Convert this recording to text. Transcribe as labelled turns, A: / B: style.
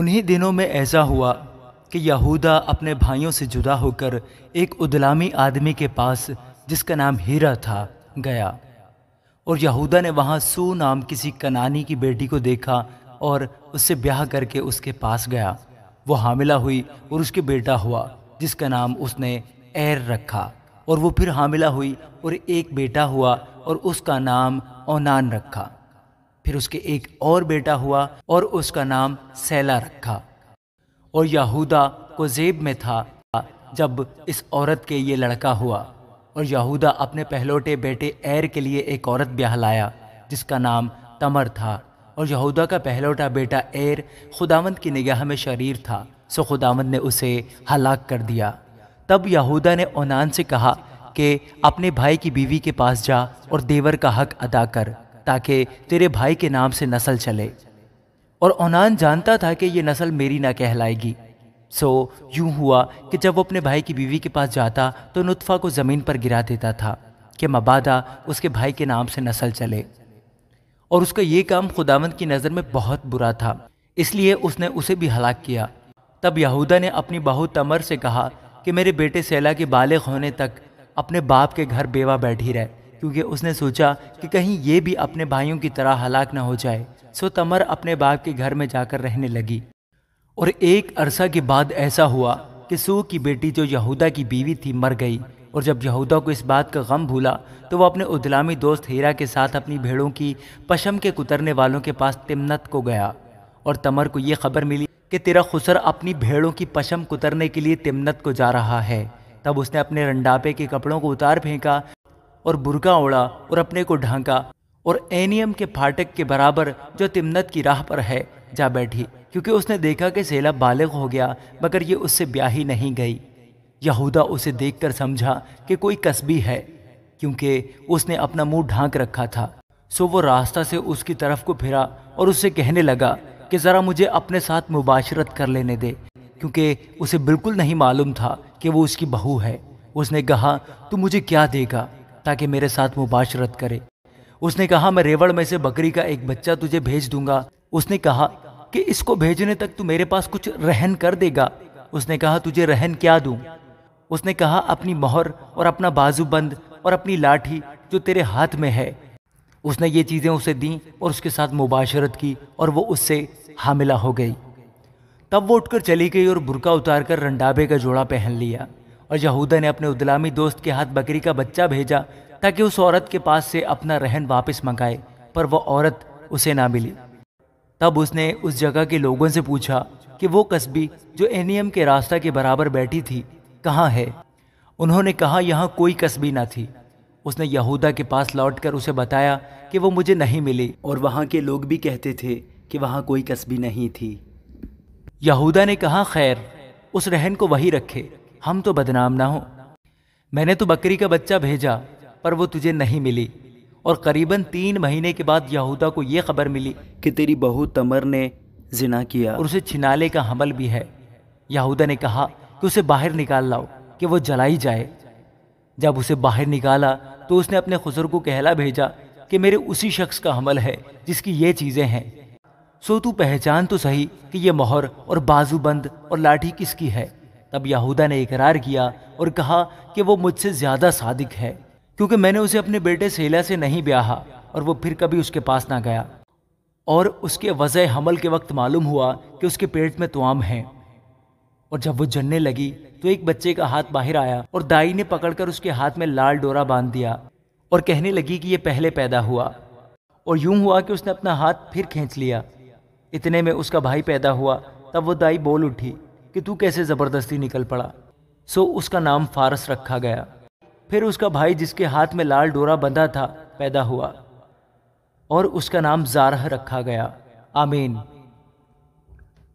A: उन्हीं दिनों में ऐसा हुआ कि यहूदा अपने भाइयों से जुदा होकर एक उदलामी आदमी के पास जिसका नाम हीरा था गया और यहूदा ने वहाँ सू नाम किसी कनानी की बेटी को देखा और उससे ब्याह करके उसके पास गया वो हामिला हुई और उसके बेटा हुआ जिसका नाम उसने एर रखा और वो फिर हामिला हुई और एक बेटा हुआ और उसका नाम ओनान रखा फिर उसके एक और बेटा हुआ और उसका नाम सैला रखा और यहूदा को जेब में था जब इस औरत के ये लड़का हुआ और यहूदा अपने पहलौटे बेटे एर के लिए एक औरत ब्याह लाया जिसका नाम तमर था और यहूदा का पहलौटा बेटा एर खुदावंद की निगाह में शरीर था सो खुदावंद ने उसे हलाक कर दिया तब यहूदा ने ओनान से कहा कि अपने भाई की बीवी के पास जा और देवर का हक अदा कर ताकि तेरे भाई के नाम से नस्ल चले और ओनान जानता था कि यह नस्ल मेरी ना कहलाएगी सो यूं हुआ कि जब वो अपने भाई की बीवी के पास जाता तो नुतफ़ा को ज़मीन पर गिरा देता था कि मबादा उसके भाई के नाम से नस्ल चले और उसका ये काम खुदावंद की नज़र में बहुत बुरा था इसलिए उसने उसे भी हलाक किया तब यहूदा ने अपनी बहू तमर से कहा कि मेरे बेटे सैला के बालिग होने तक अपने बाप के घर बेवा बैठी रहे क्योंकि उसने सोचा कि कहीं ये भी अपने भाइयों की तरह हलाक न हो जाए सो तमर अपने बाप के घर में जाकर रहने लगी और एक अरसा के बाद ऐसा हुआ कि सू की बेटी जो यहूदा की बीवी थी मर गई और जब यहूदा को इस बात का गम भूला तो वह अपने उदलामी दोस्त हीरा के साथ अपनी भेड़ों की पशम के कुतरने वालों के पास तिमनत को गया और तमर को यह खबर मिली कि तेरा खुसर अपनी भेड़ों की पशम कुतरने के लिए तिमनत को जा रहा है तब उसने अपने रंडापे के कपड़ों को उतार फेंका और बुरका ओढ़ा और अपने को ढांका और एनियम के फाटक के बराबर जो तिमनत की राह पर है जा बैठी क्योंकि उसने देखा कि सेला बालग हो गया मगर ये उससे ब्याही नहीं गई यहूदा उसे देखकर समझा कि कोई कस्बी है क्योंकि उसने अपना मुंह ढांक रखा था सो वो रास्ता से उसकी तरफ को फिरा और उससे कहने लगा कि ज़रा मुझे अपने साथ मुबाशरत कर लेने दे क्योंकि उसे बिल्कुल नहीं मालूम था कि वो उसकी बहू है उसने कहा तू मुझे क्या देगा ताकि मेरे साथ मुबाशरत करे उसने कहा मैं रेवड़ में से बकरी का एक बच्चा तुझे भेज दूंगा उसने कहा कि इसको भेजने तक तू मेरे पास कुछ रहन कर देगा उसने कहा तुझे रहन क्या दूं उसने कहा अपनी मोहर और अपना बाजूबंद और अपनी लाठी जो तेरे हाथ में है उसने ये चीज़ें उसे दी और उसके साथ मुबाशरत की और वो उससे हामिला हो गई तब वो उठकर चली गई और बुरका उतारकर रंडाबे का जोड़ा पहन लिया और यहूदा ने अपने उदलामी दोस्त के हाथ बकरी का बच्चा भेजा ताकि उस औरत के पास से अपना रहन वापस मंगाए पर वह औरत उसे ना मिली तब उसने उस जगह के लोगों से पूछा कि वो कस्बी जो एनियम के रास्ता के बराबर बैठी थी कहाँ है उन्होंने कहा यहाँ कोई कस्बी ना थी उसने यहूदा के पास लौटकर उसे बताया कि वो मुझे नहीं मिली और वहाँ के लोग भी कहते थे कि वहाँ कोई कस्बी नहीं थी यहूदा ने कहा खैर उस रहन को वही रखे हम तो बदनाम ना हो मैंने तो बकरी का बच्चा भेजा पर वो तुझे नहीं मिली और करीबन तीन महीने के बाद यहूदा को यह खबर मिली कि तेरी बहू तमर ने जिना किया और उसे छिनाले का हमल भी है यहूदा ने कहा कि उसे बाहर निकाल लाओ कि वो जलाई जाए जब उसे बाहर निकाला तो उसने अपने खुजर को कहला भेजा कि मेरे उसी शख्स का हमल है जिसकी ये चीज़ें हैं सो तू पहचान तो सही कि यह मोहर और बाजूबंद और लाठी किसकी है तब यहूदा ने इकरार किया और कहा कि वो मुझसे ज़्यादा सादिक है क्योंकि मैंने उसे अपने बेटे सेला से नहीं ब्याहा और वो फिर कभी उसके पास ना गया और उसके वजह हमल के वक्त मालूम हुआ कि उसके पेट में तुआम है और जब वो जलने लगी तो एक बच्चे का हाथ बाहर आया और दाई ने पकड़कर उसके हाथ में लाल डोरा बांध दिया और कहने लगी कि यह पहले पैदा हुआ और यूं हुआ कि उसने अपना हाथ फिर खींच लिया इतने में उसका भाई पैदा हुआ तब वो दाई बोल उठी कि तू कैसे ज़बरदस्ती निकल पड़ा सो उसका नाम फारस रखा गया फिर उसका भाई जिसके हाथ में लाल डोरा बंधा था पैदा हुआ और उसका नाम जारह रखा गया आमीन